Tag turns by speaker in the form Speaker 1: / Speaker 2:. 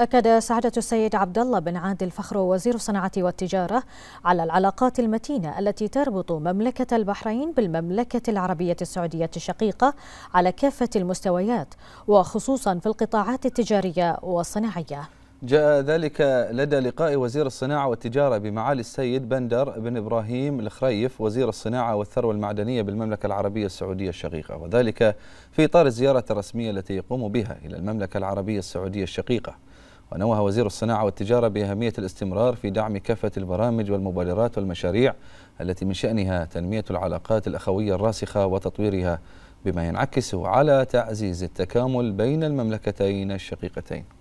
Speaker 1: أكد سعادة السيد عبد الله بن عادل الفخر وزير الصناعة والتجارة على العلاقات المتينة التي تربط مملكة البحرين بالمملكة العربية السعودية الشقيقة على كافة المستويات وخصوصا في القطاعات التجارية والصناعية.
Speaker 2: جاء ذلك لدى لقاء وزير الصناعة والتجارة بمعالي السيد بندر بن إبراهيم الخريف وزير الصناعة والثروة المعدنية بالمملكة العربية السعودية الشقيقة وذلك في إطار الزيارة الرسمية التي يقوم بها إلى المملكة العربية السعودية الشقيقة ونوه وزير الصناعة والتجارة بأهمية الاستمرار في دعم كافة البرامج والمبادرات والمشاريع التي من شأنها تنمية العلاقات الأخوية الراسخة وتطويرها بما ينعكس على تعزيز التكامل بين المملكتين الشقيقتين